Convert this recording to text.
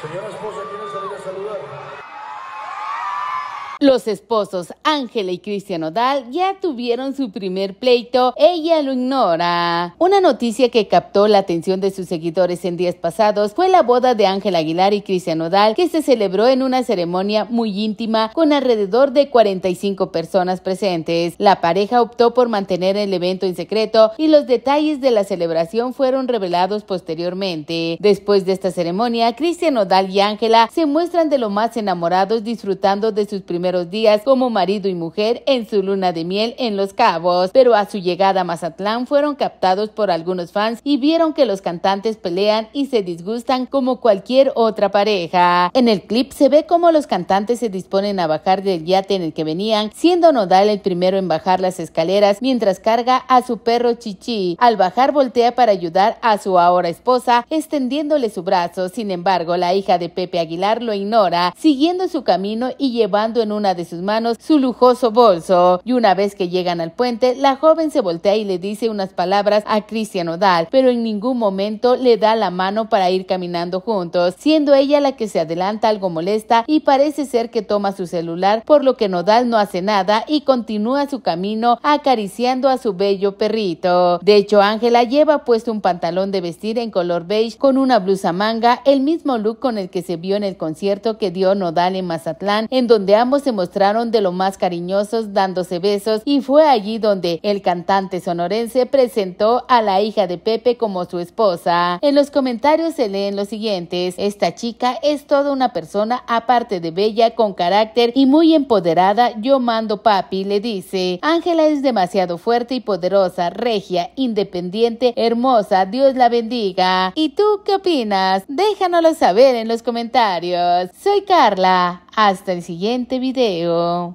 Señora esposa, ¿quiere salir a saludar? Los esposos Ángela y Cristian Odal ya tuvieron su primer pleito, ella lo ignora. Una noticia que captó la atención de sus seguidores en días pasados fue la boda de Ángela Aguilar y Cristian Odal que se celebró en una ceremonia muy íntima con alrededor de 45 personas presentes. La pareja optó por mantener el evento en secreto y los detalles de la celebración fueron revelados posteriormente. Después de esta ceremonia, Cristian Odal y Ángela se muestran de lo más enamorados disfrutando de sus primeros días como marido y mujer en su luna de miel en Los Cabos, pero a su llegada a Mazatlán fueron captados por algunos fans y vieron que los cantantes pelean y se disgustan como cualquier otra pareja. En el clip se ve cómo los cantantes se disponen a bajar del yate en el que venían, siendo Nodal el primero en bajar las escaleras mientras carga a su perro Chichi. Al bajar voltea para ayudar a su ahora esposa extendiéndole su brazo, sin embargo la hija de Pepe Aguilar lo ignora, siguiendo su camino y llevando en un una de sus manos su lujoso bolso. Y una vez que llegan al puente, la joven se voltea y le dice unas palabras a Cristian Nodal, pero en ningún momento le da la mano para ir caminando juntos, siendo ella la que se adelanta algo molesta y parece ser que toma su celular, por lo que Nodal no hace nada y continúa su camino acariciando a su bello perrito. De hecho, Ángela lleva puesto un pantalón de vestir en color beige con una blusa manga, el mismo look con el que se vio en el concierto que dio Nodal en Mazatlán, en donde ambos se mostraron de lo más cariñosos dándose besos y fue allí donde el cantante sonorense presentó a la hija de Pepe como su esposa. En los comentarios se leen los siguientes. Esta chica es toda una persona aparte de bella, con carácter y muy empoderada. Yo mando papi, le dice. Ángela es demasiado fuerte y poderosa, regia, independiente, hermosa. Dios la bendiga. ¿Y tú qué opinas? Déjanoslo saber en los comentarios. Soy Carla. Hasta el siguiente video.